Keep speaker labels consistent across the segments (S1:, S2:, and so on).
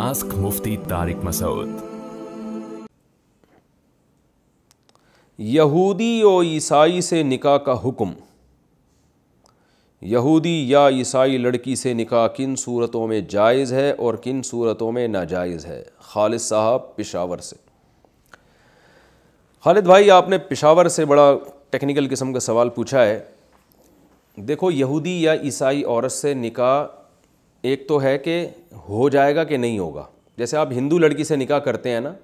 S1: ask मुफ्ती तारिक मसूद यहूदी और ईसाई से निकाह का हुक्म यहूदी या ईसाई लड़की से निकाह किन सूरतों में जायज़ है और किन सूरतों में नाजायज़ है खालिद साहब पिशावर से खालिद भाई आपने पिशावर से बड़ा टेक्निकल किस्म का सवाल पूछा है देखो यहूदी या ईसाई औरत से निकाह एक तो है कि हो जाएगा कि नहीं होगा जैसे आप हिंदू लड़की से निकाह करते हैं ना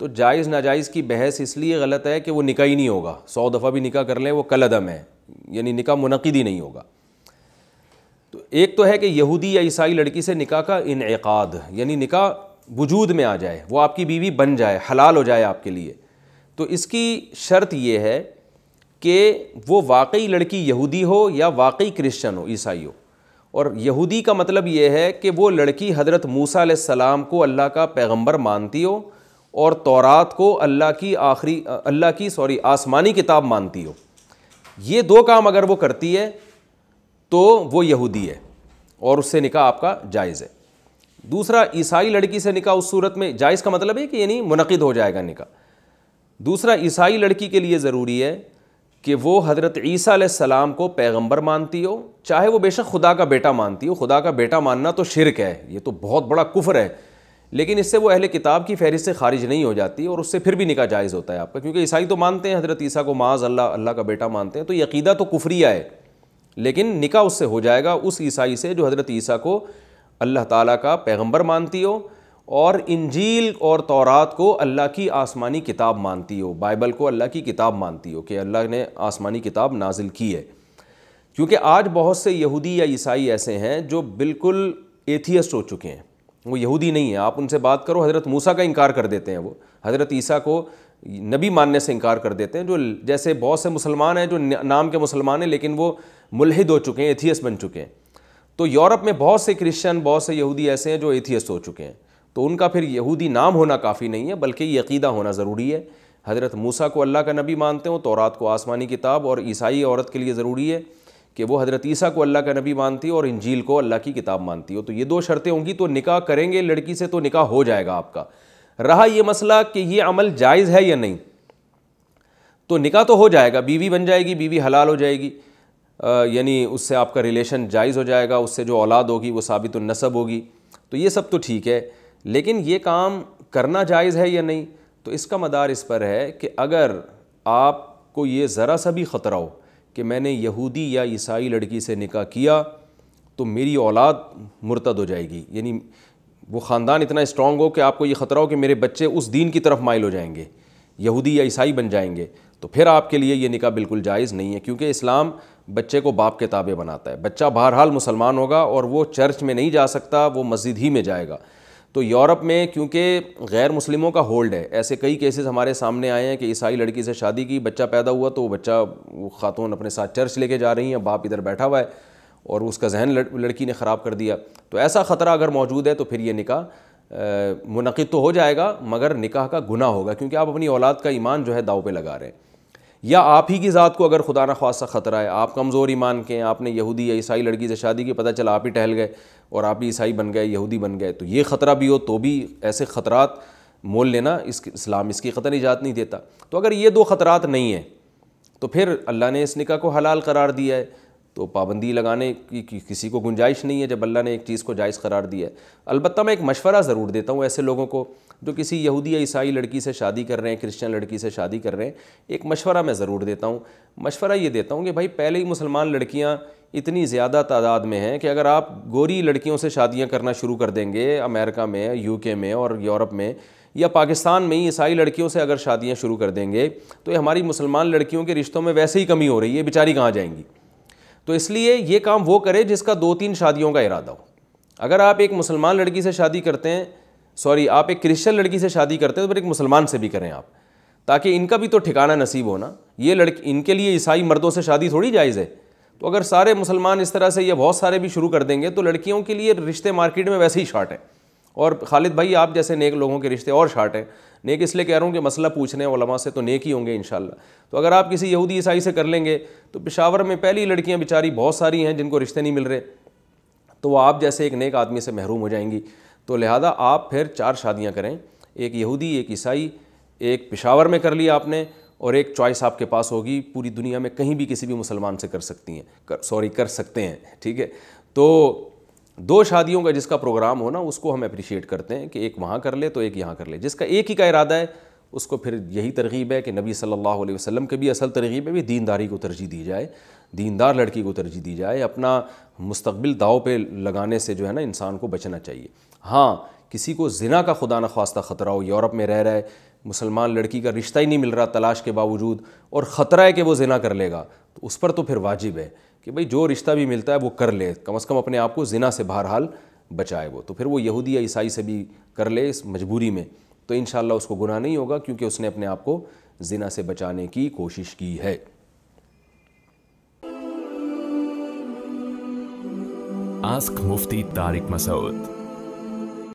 S1: तो जायज़ नाजायज़ की बहस इसलिए गलत है कि वो निकाह ही नहीं होगा सौ दफ़ा भी निकाह कर लें वो कल अदम है यानी निकाह मुनद ही नहीं होगा तो एक तो है कि यहूदी या ईसाई लड़की से निकाह का इनक़ाद यानी निकाह वजूद में आ जाए वो आपकी बीवी बन जाए हलाल हो जाए आपके लिए तो इसकी शर्त ये है कि वो वाकई लड़की यहूदी हो या वाकई क्रिश्चन हो ईसाई हो और यहूदी का मतलब ये है कि वो लड़की हज़रत मूसा सलाम को अल्लाह का पैगंबर मानती हो और तौरात को अल्लाह की आखिरी अल्लाह की सॉरी आसमानी किताब मानती हो ये दो काम अगर वो करती है तो वो यहूदी है और उससे निकाह आपका जायज़ है दूसरा ईसाई लड़की से निकाह उस सूरत में जायज़ का मतलब है कि यानी मुनद हो जाएगा निकाह दूसरा ईसाई लड़की के लिए ज़रूरी है कि वो हज़रत ईसा सलाम को पैगंबर मानती हो चाहे वो बेशक खुदा का बेटा मानती हो खुदा का बेटा मानना तो शिरक है ये तो बहुत बड़ा कुफर है लेकिन इससे वो अहल किताब की फहरिस्त से खारिज नहीं हो जाती और उससे फिर भी निका जायज़ होता है आपका क्योंकि ईसाई तो मानते हैं हज़रत ईसा को माज अल्लाह अल्लाह का बेटा मानते हैं तो यकीदा तो कुफरिया है लेकिन निका उससे हो जाएगा उस ईसाई से जो हज़रत ईसा को अल्लाह ताला का पैगंबर मानती हो और इंजील और तौरात को अल्लाह की आसमानी किताब मानती हो बाइबल को अल्लाह की किताब मानती हो कि अल्लाह ने आसमानी किताब नाजिल की है क्योंकि आज बहुत से यहूदी या ईसाई ऐसे हैं जो बिल्कुल एथियस्ट हो चुके हैं वो यहूदी नहीं है आप उनसे बात करो हज़रत मूसा का इनकार कर देते हैं वो हज़रत ईसा को नबी मानने से इनकार कर देते हैं जो जैसे बहुत से मुसलमान हैं जो नाम के मुसलमान हैं लेकिन वो मुलहिद हो चुके हैं एथियस बन चुके हैं तो यूरोप में बहुत से क्रिश्चन बहुत से यहूदी ऐसे हैं जो एथियस हो चुके हैं तो उनका फिर यहूदी नाम होना काफ़ी नहीं है बल्कि ये अकीदा होना ज़रूरी है हज़रत मूसा को अल्लाह का नबी मानते हो तौरात को आसमानी किताब और ईसाई औरत के लिए ज़रूरी है कि वो हज़रत ईसा को अल्लाह का नबी मानती है और इंजील को अल्लाह की किताब मानती हो तो ये दो शर्तें होंगी तो निकाह करेंगे लड़की से तो निकाह हो जाएगा आपका रहा ये मसला कि ये अमल जायज़ है या नहीं तो निका तो हो जाएगा बीवी बन जाएगी बीवी हलाल हो जाएगी यानी उससे आपका रिलेशन जायज़ हो जाएगा उससे जो औलाद होगी वो साबित नसब होगी तो ये सब तो ठीक है लेकिन ये काम करना जायज़ है या नहीं तो इसका मदार इस पर है कि अगर आपको ये ज़रा सा भी ख़तरा हो कि मैंने यहूदी या ईसाई लड़की से निकाह किया तो मेरी औलाद मुर्तद हो जाएगी यानी वो ख़ानदान इतना स्ट्रॉन्ग हो कि आपको ये ख़तरा हो कि मेरे बच्चे उस दीन की तरफ माइल हो जाएंगे यहूदी या ईसाई बन जाएंगे तो फिर आपके लिए ये निकाह बिल्कुल जायज़ नहीं है क्योंकि इस्लाम बच्चे को बाप के ताबे बनाता है बच्चा बहरहाल मुसलमान होगा और वो चर्च में नहीं जा सकता वो मस्जिद ही में जाएगा तो यूरोप में क्योंकि गैर मुस्लिमों का होल्ड है ऐसे कई केसेस हमारे सामने आए हैं कि ईसाई लड़की से शादी की बच्चा पैदा हुआ तो वो बच्चा वो खातून अपने साथ चर्च लेके जा रही हैं बाप इधर बैठा हुआ है और उसका जहन लड़की ने ख़राब कर दिया तो ऐसा ख़तरा अगर मौजूद है तो फिर ये निकाह मुनद तो हो जाएगा मगर निकाह का गुना होगा क्योंकि आप अपनी औलाद का ईमान जो है दाव पर लगा रहे हैं या आप ही की ज़ात को अगर खुदा न खासा ख़तरा है आप कमज़ोर मान के हैं आपने यहूदी या ईसाई लड़की से शादी की पता चला आप ही टहल गए और आप ही ईसाई बन गए यहूदी बन गए तो ये ख़तरा भी हो तो भी ऐसे ख़तरा मोल लेना इस इस्लाम इसकी ख़तर इजात नहीं देता तो अगर ये दो खतरा नहीं हैं तो फिर अल्लाह ने इस निका को हलाल करार दिया है तो पाबंदी लगाने की कि, किसी को गुंजाइश नहीं है जब अल्लाह ने एक चीज़ को जायज़ करार दिया है अलबत् मैं एक मशवरा ज़रूर देता हूँ ऐसे लोगों को जो किसी यहूदी या ईसाई लड़की से शादी कर रहे हैं क्रिश्चियन लड़की से शादी कर रहे हैं एक मशवरा मैं ज़रूर देता हूँ मशवरा ये देता हूँ कि भाई पहले ही मुसलमान लड़कियाँ इतनी ज़्यादा तादाद में हैं कि अगर आप गोरी लड़कियों से शादियाँ करना शुरू कर देंगे अमेरिका में यू में और यूरोप में या पाकिस्तान में ही ईसाई लड़कियों से अगर शादियाँ शुरू कर देंगे तो ये हमारी मुसलमान लड़कियों के रिश्तों में वैसे ही कमी हो रही है बेचारी कहाँ जाएंगी तो इसलिए ये काम वो करे जिसका दो तीन शादियों का इरादा हो अगर आप एक मुसलमान लड़की से शादी करते हैं सॉरी आप एक क्रिश्चियन लड़की से शादी करते हैं तो फिर एक मुसलमान से भी करें आप ताकि इनका भी तो ठिकाना नसीब होना ये लड़की इनके लिए ईसाई मर्दों से शादी थोड़ी जायज़ है तो अगर सारे मुसलमान इस तरह से या बहुत सारे भी शुरू कर देंगे तो लड़कियों के लिए रिश्ते मार्केट में वैसे ही शॉर्ट है और खालिद भाई आप जैसे नेक लोगों के रिश्ते और शार्ट हैं नेक इसलिए कह रहा हूँ कि मसला पूछने वलमा से तो नेक ही होंगे इन तो अगर आप किसी यहूदी ईसाई से कर लेंगे तो पेशावर में पहली लड़कियाँ बेचारी बहुत सारी हैं जिनको रिश्ते नहीं मिल रहे तो वो आप जैसे एक नेक आदमी से महरूम हो जाएंगी तो लिहाजा आप फिर चार शादियाँ करें एक यहूदी एक ईसाई एक पेशावर में कर लिया आपने और एक चॉइस आपके पास होगी पूरी दुनिया में कहीं भी किसी भी मुसलमान से कर सकती हैं कर सॉरी कर सकते हैं ठीक है तो दो शादियों का जिसका प्रोग्राम हो ना उसको हम अप्रिशिएट करते हैं कि एक वहाँ कर ले तो एक यहाँ कर ले जिसका एक ही का इरादा है उसको फिर यही तरगीब है कि नबी सल्लल्लाहु अलैहि वसल्लम के भी असल तरगीब है भी दीनदारी को तरजीह दी जाए दीनदार लड़की को तरजीह दी जाए अपना मुस्तबिल दाव पे लगाने से जो है ना इंसान को बचना चाहिए हाँ किसी को जिना का खुदा न ख़तरा हो यूरोप में रह रहा है मुसलमान लड़की का रिश्ता ही नहीं मिल रहा तलाश के बावजूद और ख़तरा है कि वो जिना कर लेगा तो उस पर तो फिर वाजिब है कि भाई जो रिश्ता भी मिलता है वो कर ले कम अज़ कम अपने आप को जिना से हाल बचाए वो तो फिर वो यहूदी या ईसाई से भी कर ले इस मजबूरी में तो इन उसको गुनाह नहीं होगा क्योंकि उसने अपने आप को जिना से बचाने की कोशिश की है आस्क मुफ्ती तारिक मसूद